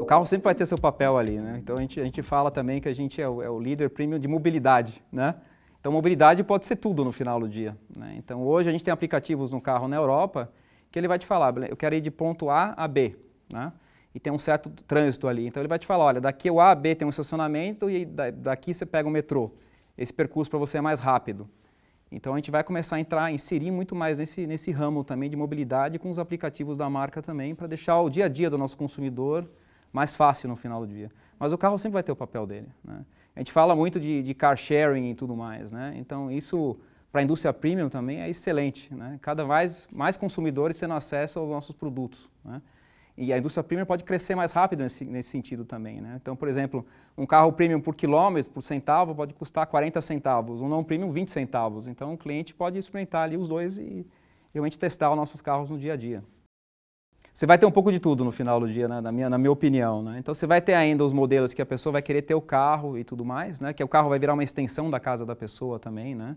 O carro sempre vai ter seu papel ali, né? Então a gente, a gente fala também que a gente é o, é o líder premium de mobilidade, né? Então mobilidade pode ser tudo no final do dia. Né? Então hoje a gente tem aplicativos no carro na Europa que ele vai te falar, eu quero ir de ponto A a B, né? e tem um certo trânsito ali. Então ele vai te falar, olha, daqui o A a B tem um estacionamento e daqui você pega o metrô. Esse percurso para você é mais rápido. Então a gente vai começar a entrar, inserir muito mais nesse, nesse ramo também de mobilidade com os aplicativos da marca também, para deixar o dia a dia do nosso consumidor mais fácil no final do dia. Mas o carro sempre vai ter o papel dele. Né? A gente fala muito de, de, car sharing e tudo mais, né? então isso para a indústria premium também é excelente. Né? Cada vez mais consumidores tendo acesso aos nossos produtos. Né? E a indústria premium pode crescer mais rápido nesse, nesse sentido também. Né? Então, por exemplo, um carro premium por quilômetro, por centavo, pode custar 40 centavos, um não premium 20 centavos. Então, o cliente pode experimentar ali os dois e realmente testar os nossos carros no dia a dia. Você vai ter um pouco de tudo no final do dia, né? na, minha, na minha opinião. Né? Então, você vai ter ainda os modelos que a pessoa vai querer ter o carro e tudo mais, né? que o carro vai virar uma extensão da casa da pessoa também. Né?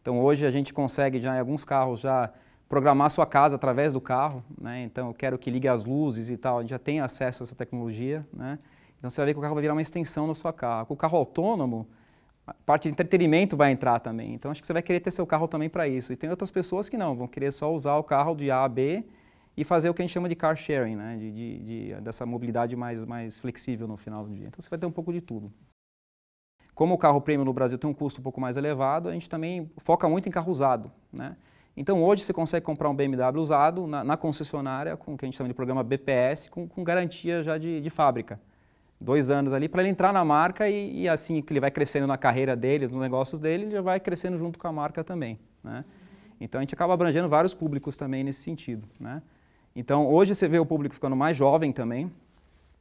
Então, hoje a gente consegue já em alguns carros já programar sua casa através do carro, né? então eu quero que ligue as luzes e tal, a gente já tem acesso a essa tecnologia, né? então você vai ver que o carro vai virar uma extensão na sua casa. Com o carro autônomo, a parte de entretenimento vai entrar também, então acho que você vai querer ter seu carro também para isso. E tem outras pessoas que não, vão querer só usar o carro de A a B e fazer o que a gente chama de car sharing, né? de, de, de dessa mobilidade mais, mais flexível no final do dia. Então você vai ter um pouco de tudo. Como o carro premium no Brasil tem um custo um pouco mais elevado, a gente também foca muito em carro usado. Né? Então hoje você consegue comprar um BMW usado na, na concessionária, com o que a gente chama de programa BPS, com, com garantia já de, de, fábrica. Dois anos ali para ele entrar na marca e, e, assim que ele vai crescendo na carreira dele, nos negócios dele, ele já vai crescendo junto com a marca também. Né? Então a gente acaba abrangendo vários públicos também nesse sentido. Né? Então hoje você vê o público ficando mais jovem também.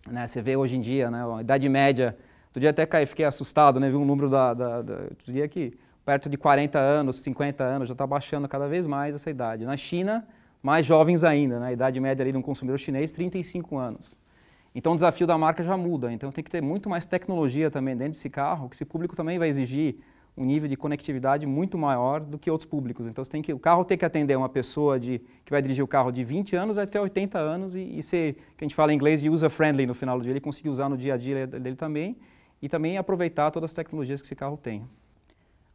Né? Você vê hoje em dia, né, a idade média, outro dia até fiquei assustado, né, vi um número da, da, da outro dia que perto de 40 anos, 50 anos, já está baixando cada vez mais essa idade. Na China, mais jovens ainda, né? a idade média ali de um consumidor chinês, 35 anos. Então o desafio da marca já muda, então tem que ter muito mais tecnologia também dentro desse carro, que esse público também vai exigir um nível de conectividade muito maior do que outros públicos. Então você tem que, o carro tem que atender uma pessoa de, que vai dirigir o carro de 20 anos até 80 anos e, e ser, que a gente fala em inglês, de user-friendly no final do dia, ele conseguir usar no dia a dia dele também e também aproveitar todas as tecnologias que esse carro tem.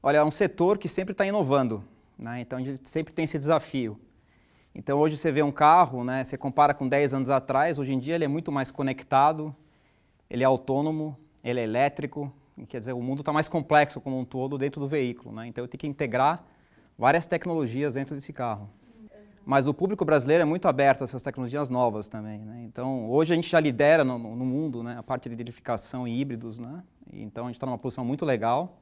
Olha, é um setor que sempre está inovando, né? então a gente sempre tem esse desafio. Então hoje você vê um carro, né? você compara com 10 anos atrás, hoje em dia ele é muito mais conectado, ele é autônomo, ele é elétrico, quer dizer, o mundo está mais complexo como um todo dentro do veículo. Né? Então eu tenho que integrar várias tecnologias dentro desse carro. Mas o público brasileiro é muito aberto a essas tecnologias novas também. Né? Então, hoje a gente já lidera no, no mundo né? a parte de edificação e híbridos. Né? Então, a gente está numa posição muito legal.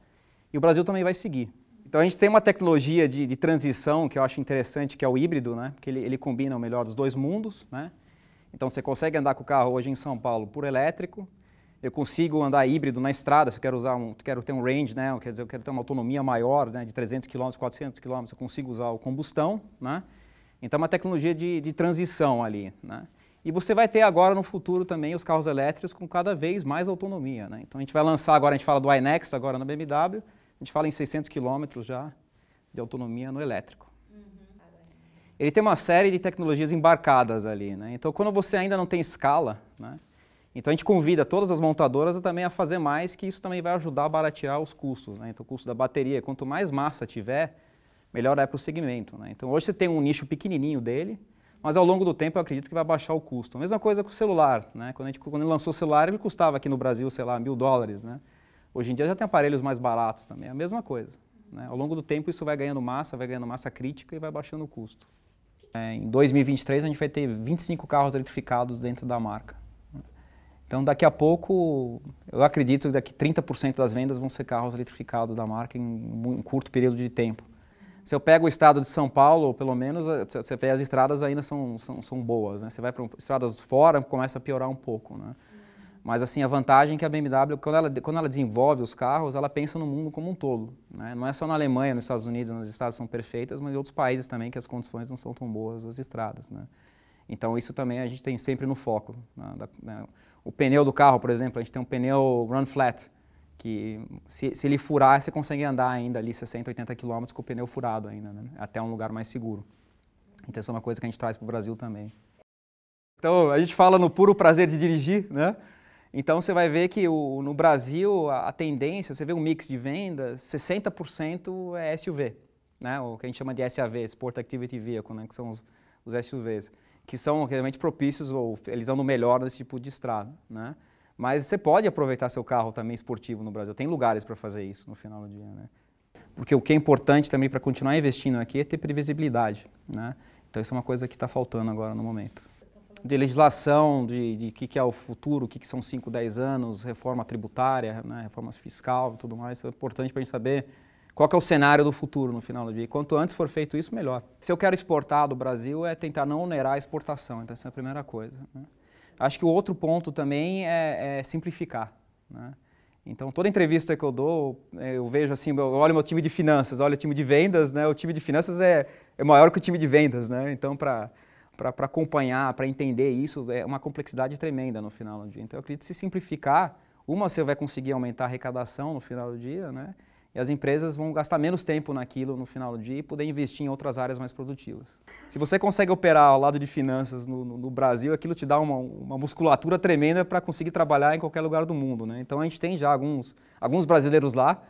E o Brasil também vai seguir. Então a gente tem uma tecnologia de, de transição que eu acho interessante, que é o híbrido, né? que ele, ele combina o melhor dos dois mundos. Né? Então você consegue andar com o carro hoje em São Paulo por elétrico, eu consigo andar híbrido na estrada, se eu quero, usar um, quero ter um range, né? quer dizer, eu quero ter uma autonomia maior, né? de 300 km, 400 km, eu consigo usar o combustão. Né? Então é uma tecnologia de, de transição ali. Né? E você vai ter agora no futuro também os carros elétricos com cada vez mais autonomia. Né? Então a gente vai lançar agora, a gente fala do iNext agora na BMW, gente fala em 600 quilômetros já de autonomia no elétrico. Uhum. Ele tem uma série de tecnologias embarcadas ali, né? Então, quando você ainda não tem escala, né? Então a gente convida todas as montadoras também a fazer mais, que isso também vai ajudar a baratear os custos. Né? Então o custo da bateria, quanto mais massa tiver, melhor é para o segmento. Né? Então hoje você tem um nicho pequenininho dele, mas ao longo do tempo eu acredito que vai baixar o custo. A mesma coisa com o celular. Né? Quando, a gente, quando lançou o celular, ele custava aqui no Brasil, sei lá, mil dólares. Né? Hoje em dia já tem aparelhos mais baratos também, é a mesma coisa. Né? Ao longo do tempo isso vai ganhando massa, vai ganhando massa crítica e vai baixando o custo. É, em 2023 a gente vai ter 25 carros eletrificados dentro da marca. Então daqui a pouco, eu acredito que daqui 30% das vendas vão ser carros eletrificados da marca em um curto período de tempo. Se eu pego o estado de São Paulo, pelo menos, eh, você vê as estradas ainda são, são, são boas. Né? Você vai para estradas fora, começa a piorar um pouco. Né? Mas assim, a vantagem é que a BMW, quando ela, quando ela desenvolve os carros, ela pensa no mundo como um todo. Né? Não é só na Alemanha, nos Estados Unidos, nos estados são perfeitas, mas em outros países também que as condições não são tão boas as estradas. Né? Então isso também a gente tem sempre no foco. Né? Da, né? O pneu do carro, por exemplo, a gente tem um pneu run flat, que se, se ele furar, você consegue andar ainda ali 60, 80 quilômetros com o pneu furado ainda, né? até um lugar mais seguro. Então isso é uma coisa que a gente traz para o Brasil também. Então a gente fala no puro prazer de dirigir, né? Então você vai ver que o, no Brasil a, a, tendência, você vê um mix de vendas, 60% é SUV, né? o que a gente chama de SAV, Sport Activity Vehicle, né? que são os, os SUVs, que são realmente propícios, ou eles andam melhor nesse tipo de estrada. Né? Mas você pode aproveitar seu carro também esportivo no Brasil, tem lugares para fazer isso no final do dia. Né? Porque o que é importante também para continuar investindo aqui é ter previsibilidade. Né? Então isso é uma coisa que está faltando agora no momento de legislação, de o que, que, é o futuro, o que, que, são 5, 10 anos, reforma tributária, né, reforma fiscal e tudo mais. Isso é importante para a gente saber qual é o cenário do futuro no final do dia. Quanto antes for feito isso, melhor. Se eu quero exportar do Brasil, é tentar não onerar a exportação. Então, essa é a primeira coisa. Né? Acho que o outro ponto também é, é simplificar. Né? Então, toda entrevista que eu dou, é, eu vejo assim, eu olho meu time de finanças, olho o time de vendas, né? O time de finanças é, é maior que o time de vendas, né? Então, para para acompanhar, para entender isso, é uma complexidade tremenda no final do dia. Então, eu acredito que se simplificar, uma, você vai conseguir aumentar a arrecadação no final do dia, né? E as empresas vão gastar menos tempo naquilo no final do dia e poder investir em outras áreas mais produtivas. Se você consegue operar ao lado de finanças no, no, no Brasil, aquilo te dá uma, uma musculatura tremenda para conseguir trabalhar em qualquer lugar do mundo, né? Então, a gente tem já alguns, alguns brasileiros lá,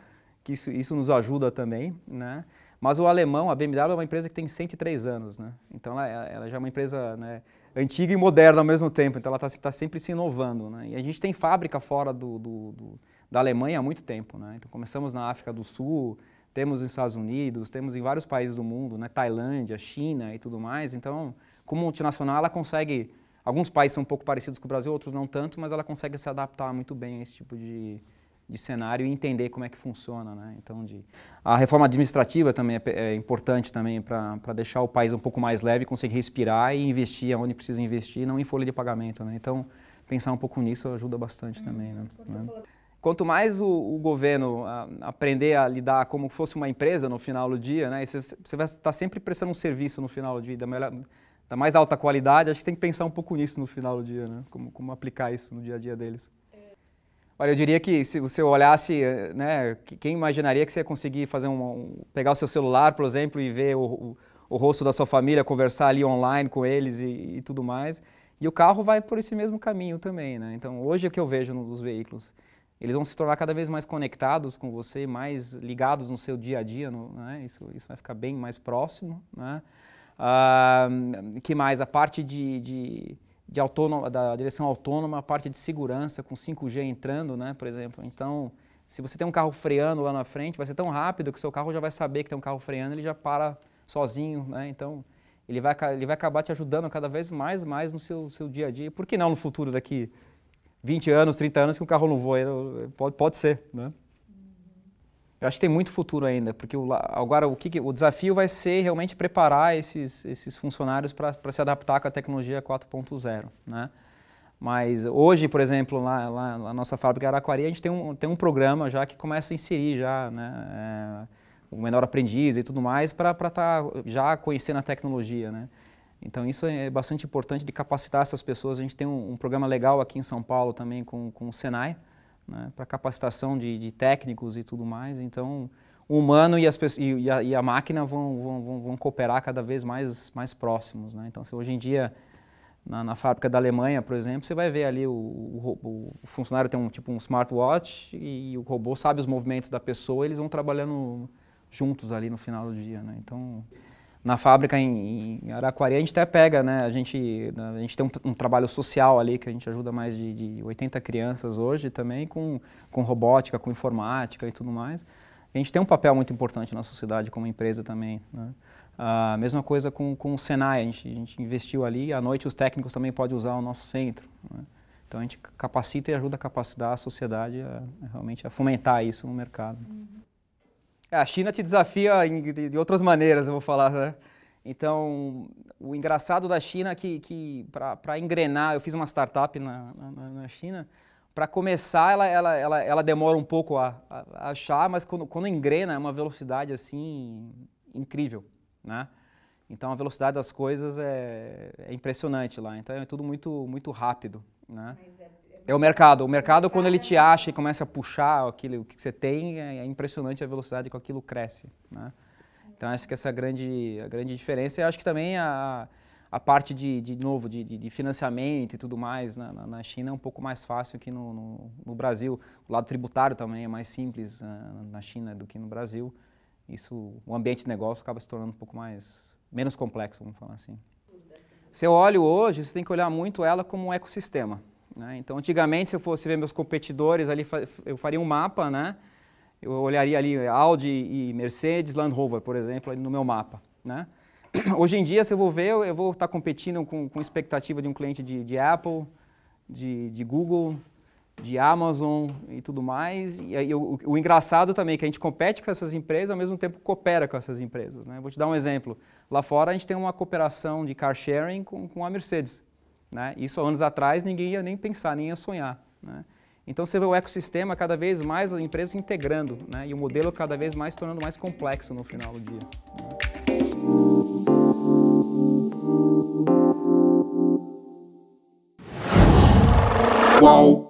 que isso, isso nos ajuda também, né? Mas o alemão, a BMW, é uma empresa que tem 103 anos, né? Então ela, ela já é uma empresa né, antiga e moderna ao mesmo tempo, então ela está tá sempre se inovando, né? E a gente tem fábrica fora do, do, do, da Alemanha há muito tempo, né? Então começamos na África do Sul, temos nos Estados Unidos, temos em vários países do mundo, né? Tailândia, China e tudo mais. Então, como multinacional, ela consegue... Alguns países são um pouco parecidos com o Brasil, outros não tanto, mas ela consegue se adaptar muito bem a esse tipo de, de cenário e entender como é que funciona, né? Então, de... a reforma administrativa também é, é importante também para deixar o país um pouco mais leve, conseguir respirar e investir onde precisa investir, não em folha de pagamento, né? Então, pensar um pouco nisso ajuda bastante hum, também, né? né? Quanto mais o, o governo a, aprender a lidar como fosse uma empresa no final do dia, né? Você vai estar tá sempre prestando um serviço no final do dia da, melhor, da mais alta qualidade. Acho que tem que pensar um pouco nisso no final do dia, né? Como, como aplicar isso no dia a dia deles. Olha, eu diria que se você olhasse, eh, né, quem imaginaria que você ia conseguir fazer um, um pegar o seu celular, por exemplo, e ver o, o, o, rosto da sua família, conversar ali online com eles e, e, tudo mais. E o carro vai por esse mesmo caminho também, né? Então, hoje o que eu vejo nos veículos, eles vão se tornar cada vez mais conectados com você, mais ligados no seu dia a dia, no, né? Isso, isso vai ficar bem mais próximo, né? Ah, que mais? A parte de, de de autônoma, da direção autônoma, a parte de segurança com 5G entrando, né, por exemplo. Então, se você tem um carro freando lá na frente, vai ser tão rápido que o seu carro já vai saber que tem um carro freando, ele já para sozinho, né? Então, ele vai, ele vai acabar te ajudando cada vez mais mais no seu, seu dia a dia. Por que não no futuro, daqui 20 anos, 30 anos, que o carro não voa? Pode, pode ser, né? Eu acho que tem muito futuro ainda, porque o, agora o, que, o desafio vai ser realmente preparar esses, esses funcionários para se adaptar com a tecnologia 4.0. Né? Mas hoje, por exemplo, lá, lá, na nossa fábrica Araquari, a gente tem um, tem um programa já que começa a inserir já né, é, o menor aprendiz e tudo mais para estar tá já conhecendo a tecnologia. Né? Então isso é bastante importante de capacitar essas pessoas. A gente tem um, um programa legal aqui em São Paulo também com, com o Senai, né, para capacitação de, de, técnicos e tudo mais. Então, o humano e, as, e, a, e a, máquina vão, vão, vão, cooperar cada vez mais, mais próximos. Né? Então, se hoje em dia, na, na, fábrica da Alemanha, por exemplo, você vai ver ali o, o, o, funcionário tem um tipo um smartwatch e o robô sabe os movimentos da pessoa, eles vão trabalhando juntos ali no final do dia. Né? Então, na fábrica em, em Araquari, a gente até pega, né? A gente, a gente tem um, um trabalho social ali, que a gente ajuda mais de, de 80 crianças hoje também, com, com robótica, com informática e tudo mais. A gente tem um papel muito importante na sociedade como empresa também, né? A mesma coisa com, com o Senai, a gente, a gente investiu ali, à noite os técnicos também podem usar o nosso centro. Né? Então a gente capacita e ajuda a capacitar a sociedade a realmente a fomentar isso no mercado. Uhum. É, a China te desafia de outras maneiras, eu vou falar, né? Então, o engraçado da China é que, que para engrenar, eu fiz uma startup na, na, na China, para começar ela, ela, ela, ela, demora um pouco a, a, a, achar, mas quando, quando engrena é uma velocidade assim incrível, né? Então a velocidade das coisas é, é impressionante lá, então é tudo muito, muito rápido, né? Mas é é o mercado. O mercado, quando ele te acha e começa a puxar aquilo, o que você tem, é, é impressionante a velocidade com que aquilo cresce. Né? Então, acho que essa é a grande, a grande diferença. E acho que também a, a parte de, de novo, de, de financiamento e tudo mais na, na, China é um pouco mais fácil que no, no, no Brasil. O lado tributário também é mais simples ah, na China do que no Brasil. Isso, o ambiente de negócio acaba se tornando um pouco mais, menos complexo, vamos falar assim. Seu olha hoje, você tem que olhar muito ela como um ecossistema. Né? Então, antigamente, se eu fosse ver meus competidores ali, eu faria um mapa, né? Eu olharia ali eh, Audi e Mercedes, Land Rover, por exemplo, no meu mapa, né? Hoje em dia, se eu vou ver, eu vou estar competindo com, com expectativa de um cliente de, de Apple, de, de Google, de Amazon e tudo mais. E aí, o, o, engraçado também é que a gente compete com essas empresas, ao mesmo tempo coopera com essas empresas. Né? Vou te dar um exemplo. Lá fora a gente tem uma cooperação de car sharing com, com a Mercedes. Né? Isso há anos atrás ninguém ia nem pensar, nem ia sonhar. Né? Então você vê o ecossistema cada vez mais as empresas integrando né? e o modelo cada vez mais tornando mais complexo no final do dia. Né? Wow.